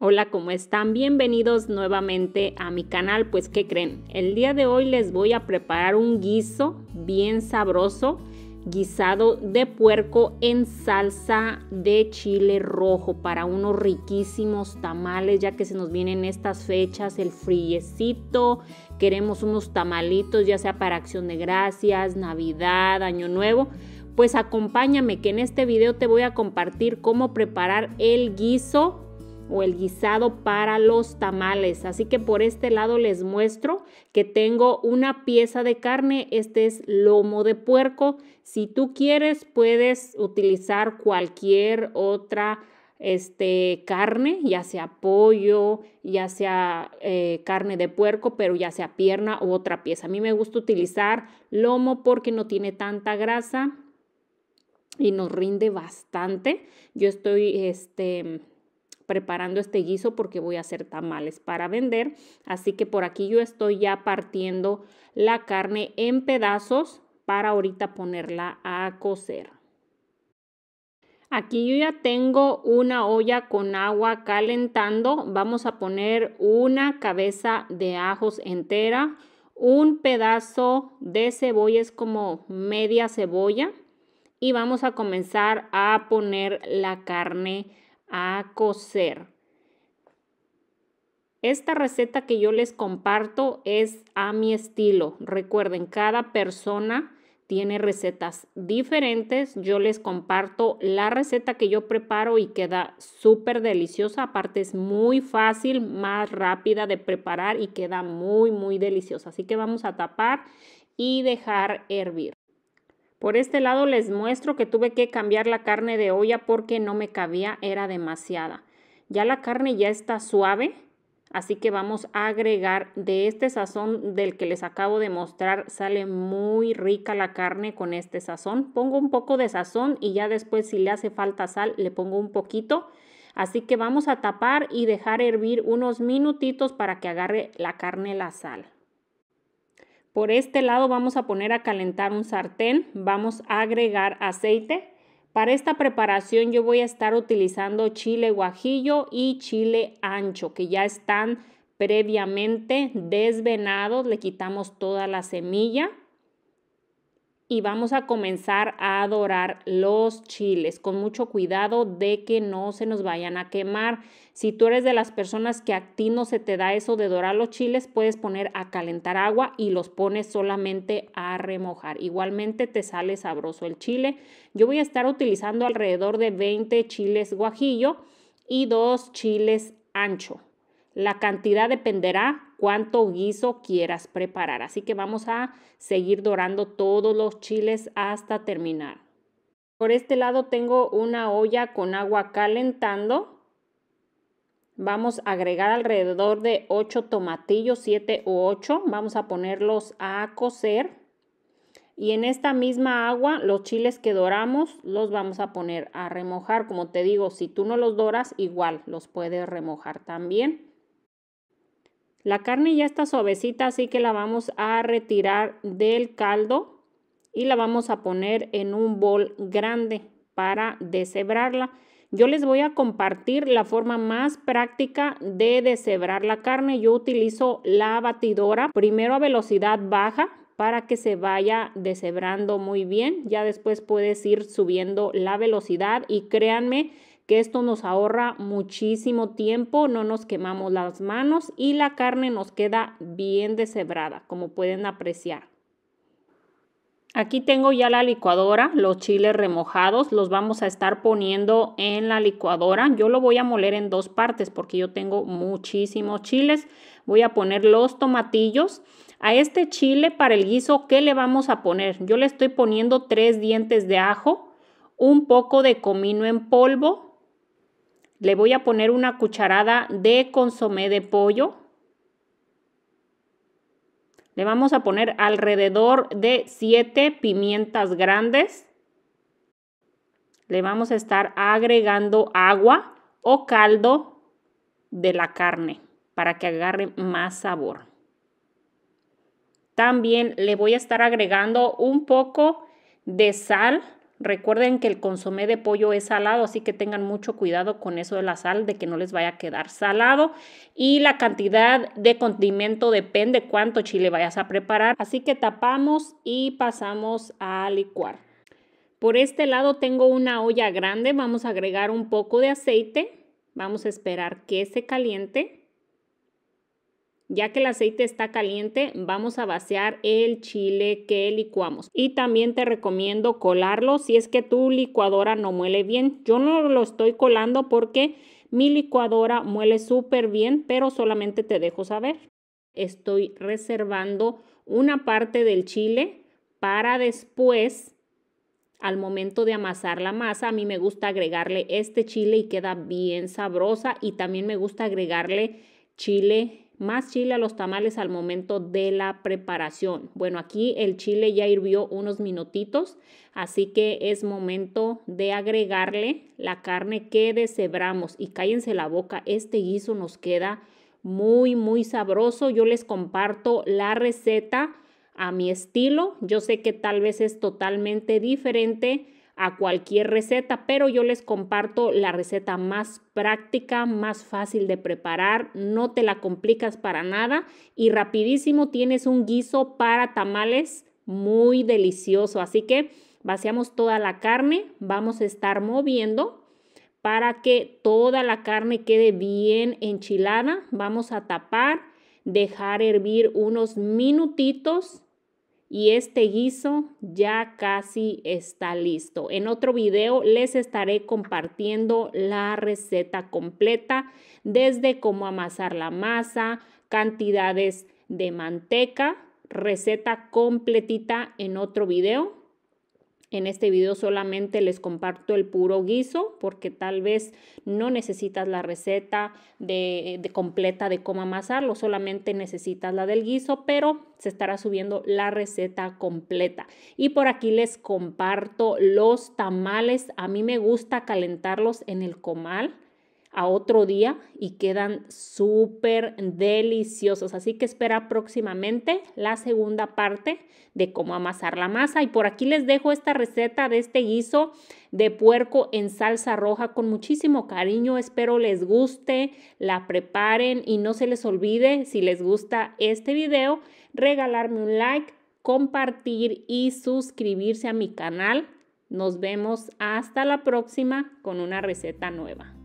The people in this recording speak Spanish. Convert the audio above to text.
Hola, ¿cómo están? Bienvenidos nuevamente a mi canal. Pues, ¿qué creen? El día de hoy les voy a preparar un guiso bien sabroso, guisado de puerco en salsa de chile rojo para unos riquísimos tamales, ya que se nos vienen estas fechas, el friecito queremos unos tamalitos, ya sea para Acción de Gracias, Navidad, Año Nuevo pues acompáñame que en este video te voy a compartir cómo preparar el guiso o el guisado para los tamales. Así que por este lado les muestro que tengo una pieza de carne. Este es lomo de puerco. Si tú quieres puedes utilizar cualquier otra este, carne, ya sea pollo, ya sea eh, carne de puerco, pero ya sea pierna u otra pieza. A mí me gusta utilizar lomo porque no tiene tanta grasa y nos rinde bastante. Yo estoy, este, preparando este guiso porque voy a hacer tamales para vender. Así que por aquí yo estoy ya partiendo la carne en pedazos para ahorita ponerla a cocer. Aquí yo ya tengo una olla con agua calentando. Vamos a poner una cabeza de ajos entera, un pedazo de cebolla, es como media cebolla. Y vamos a comenzar a poner la carne a coser. Esta receta que yo les comparto es a mi estilo. Recuerden, cada persona tiene recetas diferentes. Yo les comparto la receta que yo preparo y queda súper deliciosa. Aparte es muy fácil, más rápida de preparar y queda muy, muy deliciosa. Así que vamos a tapar y dejar hervir. Por este lado les muestro que tuve que cambiar la carne de olla porque no me cabía, era demasiada. Ya la carne ya está suave, así que vamos a agregar de este sazón del que les acabo de mostrar. Sale muy rica la carne con este sazón. Pongo un poco de sazón y ya después si le hace falta sal le pongo un poquito. Así que vamos a tapar y dejar hervir unos minutitos para que agarre la carne la sal. Por este lado vamos a poner a calentar un sartén, vamos a agregar aceite. Para esta preparación yo voy a estar utilizando chile guajillo y chile ancho que ya están previamente desvenados, le quitamos toda la semilla y vamos a comenzar a dorar los chiles con mucho cuidado de que no se nos vayan a quemar. Si tú eres de las personas que a ti no se te da eso de dorar los chiles, puedes poner a calentar agua y los pones solamente a remojar. Igualmente te sale sabroso el chile. Yo voy a estar utilizando alrededor de 20 chiles guajillo y dos chiles ancho. La cantidad dependerá cuánto guiso quieras preparar. Así que vamos a seguir dorando todos los chiles hasta terminar. Por este lado tengo una olla con agua calentando. Vamos a agregar alrededor de 8 tomatillos, 7 u 8. Vamos a ponerlos a cocer. Y en esta misma agua, los chiles que doramos los vamos a poner a remojar. Como te digo, si tú no los doras, igual los puedes remojar también. La carne ya está suavecita, así que la vamos a retirar del caldo y la vamos a poner en un bol grande para deshebrarla. Yo les voy a compartir la forma más práctica de deshebrar la carne. Yo utilizo la batidora primero a velocidad baja para que se vaya deshebrando muy bien. Ya después puedes ir subiendo la velocidad y créanme que esto nos ahorra muchísimo tiempo, no nos quemamos las manos y la carne nos queda bien deshebrada, como pueden apreciar. Aquí tengo ya la licuadora, los chiles remojados, los vamos a estar poniendo en la licuadora. Yo lo voy a moler en dos partes porque yo tengo muchísimos chiles. Voy a poner los tomatillos. A este chile para el guiso, ¿qué le vamos a poner? Yo le estoy poniendo tres dientes de ajo, un poco de comino en polvo, le voy a poner una cucharada de consomé de pollo. Le vamos a poner alrededor de 7 pimientas grandes. Le vamos a estar agregando agua o caldo de la carne para que agarre más sabor. También le voy a estar agregando un poco de sal Recuerden que el consomé de pollo es salado, así que tengan mucho cuidado con eso de la sal, de que no les vaya a quedar salado. Y la cantidad de condimento depende cuánto chile vayas a preparar. Así que tapamos y pasamos a licuar. Por este lado tengo una olla grande, vamos a agregar un poco de aceite, vamos a esperar que se caliente. Ya que el aceite está caliente, vamos a vaciar el chile que licuamos. Y también te recomiendo colarlo si es que tu licuadora no muele bien. Yo no lo estoy colando porque mi licuadora muele súper bien, pero solamente te dejo saber. Estoy reservando una parte del chile para después, al momento de amasar la masa, a mí me gusta agregarle este chile y queda bien sabrosa y también me gusta agregarle chile más chile a los tamales al momento de la preparación. Bueno, aquí el chile ya hirvió unos minutitos, así que es momento de agregarle la carne que deshebramos y cállense la boca, este guiso nos queda muy muy sabroso. Yo les comparto la receta a mi estilo. Yo sé que tal vez es totalmente diferente a cualquier receta, pero yo les comparto la receta más práctica, más fácil de preparar, no te la complicas para nada y rapidísimo tienes un guiso para tamales muy delicioso. Así que vaciamos toda la carne, vamos a estar moviendo para que toda la carne quede bien enchilada, vamos a tapar, dejar hervir unos minutitos y este guiso ya casi está listo. En otro video les estaré compartiendo la receta completa desde cómo amasar la masa, cantidades de manteca, receta completita en otro video en este video solamente les comparto el puro guiso porque tal vez no necesitas la receta de, completa de cómo amasarlo, solamente necesitas la del guiso, pero se estará subiendo la receta completa. Y por aquí les comparto los tamales. A mí me gusta calentarlos en el comal otro día y quedan súper deliciosos. Así que espera próximamente la segunda parte de cómo amasar la masa. Y por aquí les dejo esta receta de este guiso de puerco en salsa roja con muchísimo cariño. Espero les guste, la preparen y no se les olvide, si les gusta este video, regalarme un like, compartir y suscribirse a mi canal. Nos vemos hasta la próxima con una receta nueva.